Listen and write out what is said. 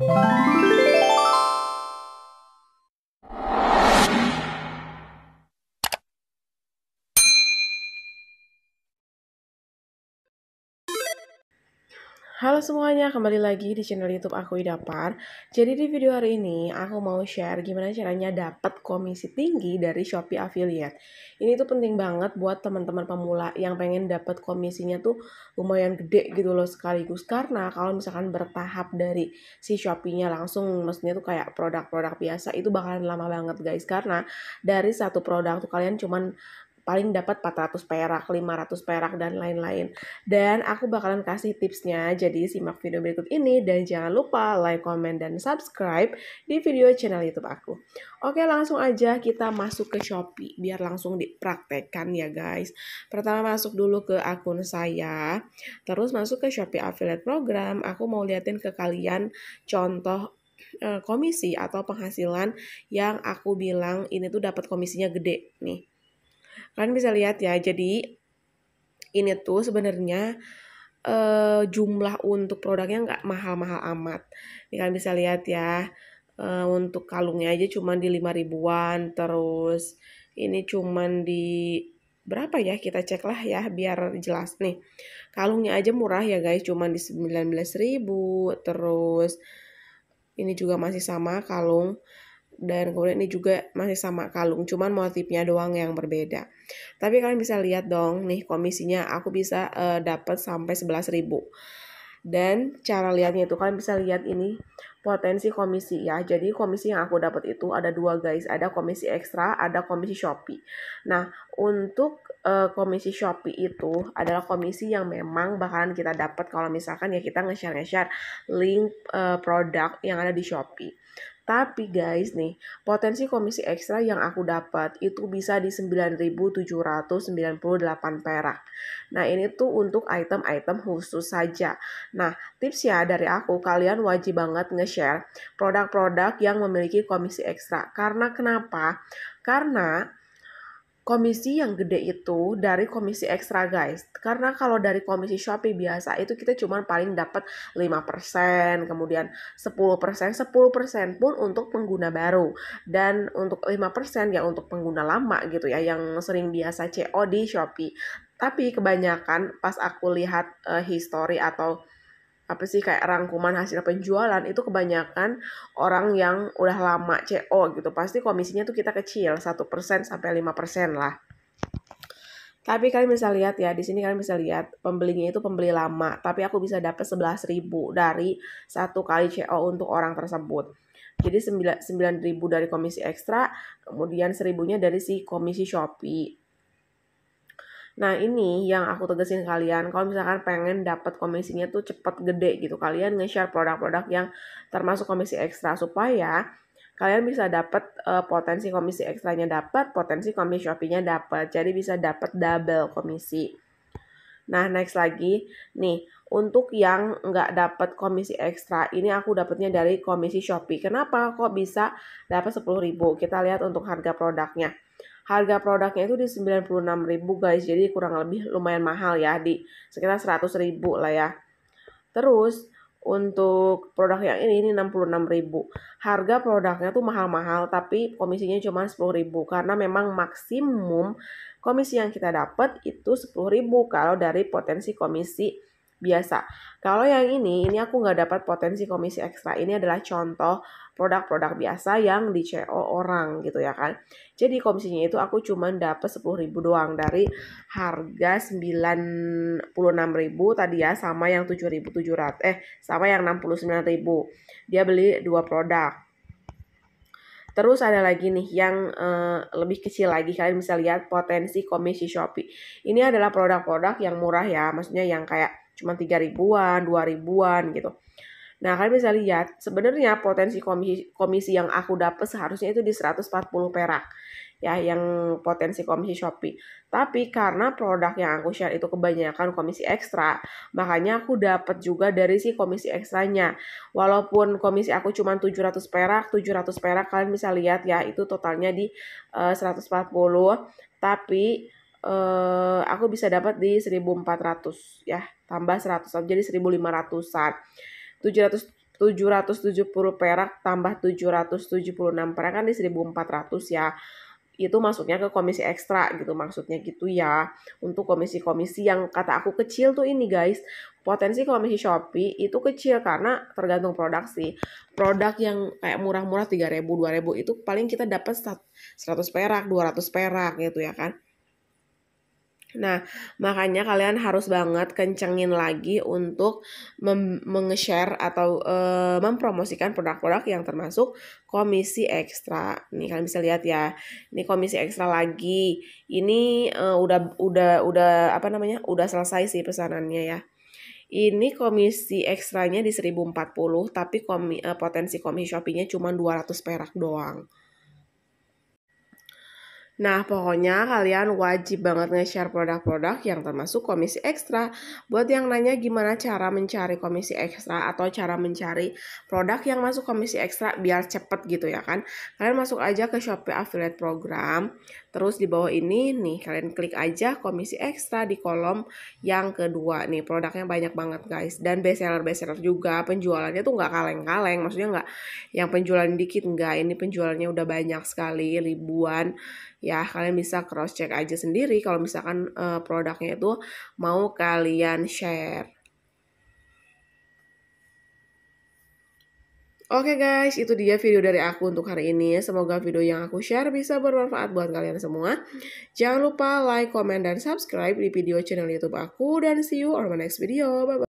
you Halo semuanya, kembali lagi di channel YouTube aku Idapar. Jadi di video hari ini aku mau share gimana caranya dapat komisi tinggi dari Shopee affiliate. Ini tuh penting banget buat teman-teman pemula yang pengen dapat komisinya tuh lumayan gede gitu loh sekaligus karena kalau misalkan bertahap dari si Shopee-nya langsung maksudnya tuh kayak produk-produk biasa itu bakalan lama banget guys karena dari satu produk tuh kalian cuman paling dapat 400 perak, 500 perak dan lain-lain. Dan aku bakalan kasih tipsnya. Jadi simak video berikut ini dan jangan lupa like, comment dan subscribe di video channel YouTube aku. Oke, langsung aja kita masuk ke Shopee biar langsung dipraktekkan ya guys. Pertama masuk dulu ke akun saya, terus masuk ke Shopee Affiliate Program. Aku mau liatin ke kalian contoh eh, komisi atau penghasilan yang aku bilang ini tuh dapat komisinya gede nih. Kalian bisa lihat ya, jadi ini tuh sebenarnya uh, jumlah untuk produknya nggak mahal-mahal amat. Ini kalian bisa lihat ya, uh, untuk kalungnya aja cuma di 5 ribuan, terus ini cuman di berapa ya kita cek lah ya biar jelas nih kalungnya aja murah ya guys cuman di 19.000 terus ini juga masih sama kalung dan kemudian ini juga masih sama kalung cuman motifnya doang yang berbeda tapi kalian bisa lihat dong nih komisinya aku bisa uh, eh, dapat sampai 11.000 dan cara lihatnya itu kalian bisa lihat ini potensi komisi ya jadi komisi yang aku dapat itu ada dua guys ada komisi ekstra ada komisi shopee nah untuk uh, komisi shopee itu adalah komisi yang memang bakalan kita dapat kalau misalkan ya kita nge-share nge-share link uh, produk yang ada di shopee tapi guys nih, potensi komisi ekstra yang aku dapat itu bisa di 9.798 perak. Nah, ini tuh untuk item-item khusus saja. Nah, tips ya dari aku, kalian wajib banget nge-share produk-produk yang memiliki komisi ekstra. Karena kenapa? Karena komisi yang gede itu dari komisi ekstra guys. Karena kalau dari komisi Shopee biasa itu kita cuma paling dapat 5%, kemudian 10%, 10% pun untuk pengguna baru. Dan untuk 5% ya untuk pengguna lama gitu ya yang sering biasa CO di Shopee. Tapi kebanyakan pas aku lihat uh, history atau apa sih kayak rangkuman hasil penjualan itu kebanyakan orang yang udah lama CO gitu pasti komisinya tuh kita kecil satu persen sampai lima persen lah tapi kalian bisa lihat ya di sini kalian bisa lihat pembelinya itu pembeli lama tapi aku bisa dapat 11.000 dari satu kali CO untuk orang tersebut jadi 9.000 dari komisi ekstra kemudian 1.000 nya dari si komisi Shopee Nah ini yang aku tegesin kalian, kalau misalkan pengen dapat komisinya tuh cepet gede gitu, kalian nge-share produk-produk yang termasuk komisi ekstra supaya kalian bisa dapat uh, eh, potensi komisi ekstranya dapat, potensi komisi Shopee-nya dapat. Jadi bisa dapat double komisi. Nah, next lagi, nih, untuk yang nggak dapat komisi ekstra, ini aku dapatnya dari komisi Shopee. Kenapa kok bisa dapat 10.000? Kita lihat untuk harga produknya. Harga produknya itu di 96.000 guys, jadi kurang lebih lumayan mahal ya, di sekitar 100.000 lah ya. Terus, untuk produk yang ini ini 66.000. Harga produknya tuh mahal-mahal tapi komisinya cuma 10.000 karena memang maksimum komisi yang kita dapat itu 10.000 kalau dari potensi komisi biasa. Kalau yang ini, ini aku nggak dapat potensi komisi ekstra. Ini adalah contoh produk-produk biasa yang di CO orang gitu ya kan. Jadi komisinya itu aku cuma dapat 10.000 doang dari harga 96.000 tadi ya sama yang 7.700 eh sama yang 69.000. Dia beli dua produk. Terus ada lagi nih yang uh, lebih kecil lagi kalian bisa lihat potensi komisi Shopee. Ini adalah produk-produk yang murah ya, maksudnya yang kayak cuma 3 ribuan, 2 ribuan gitu. Nah, kalian bisa lihat sebenarnya potensi komisi komisi yang aku dapat seharusnya itu di 140 perak ya yang potensi komisi Shopee. Tapi karena produk yang aku share itu kebanyakan komisi ekstra, makanya aku dapat juga dari si komisi ekstranya. Walaupun komisi aku cuma 700 perak, 700 perak kalian bisa lihat ya itu totalnya di eh, uh, 140, tapi uh, aku bisa dapat di 1400 ya, tambah 100 jadi 1500-an. 700 770 perak tambah 776 perak kan di 1400 ya itu masuknya ke komisi ekstra gitu maksudnya gitu ya untuk komisi-komisi yang kata aku kecil tuh ini guys potensi komisi Shopee itu kecil karena tergantung produk sih produk yang kayak murah-murah 3000 2000 itu paling kita dapat 100 perak 200 perak gitu ya kan Nah, makanya kalian harus banget kencengin lagi untuk meng-share atau e, mempromosikan produk-produk yang termasuk komisi ekstra. Nih kalian bisa lihat ya. Ini komisi ekstra lagi. Ini e, udah udah udah apa namanya? udah selesai sih pesanannya ya. Ini komisi ekstranya di 1040, tapi komi, e, potensi komisi Shopee-nya cuma 200 perak doang. Nah, pokoknya kalian wajib banget nge-share produk-produk yang termasuk komisi ekstra. Buat yang nanya gimana cara mencari komisi ekstra atau cara mencari produk yang masuk komisi ekstra biar cepet gitu ya kan. Kalian masuk aja ke Shopee Affiliate Program. Terus di bawah ini nih kalian klik aja komisi ekstra di kolom yang kedua nih. Produknya banyak banget guys. Dan bestseller-bestseller juga penjualannya tuh nggak kaleng-kaleng. Maksudnya nggak yang penjualan dikit nggak. Ini penjualannya udah banyak sekali ribuan ya kalian bisa cross check aja sendiri kalau misalkan uh, produknya itu mau kalian share. Oke okay guys, itu dia video dari aku untuk hari ini. Semoga video yang aku share bisa bermanfaat buat kalian semua. Jangan lupa like, comment, dan subscribe di video channel YouTube aku. Dan see you on my next video. Bye-bye.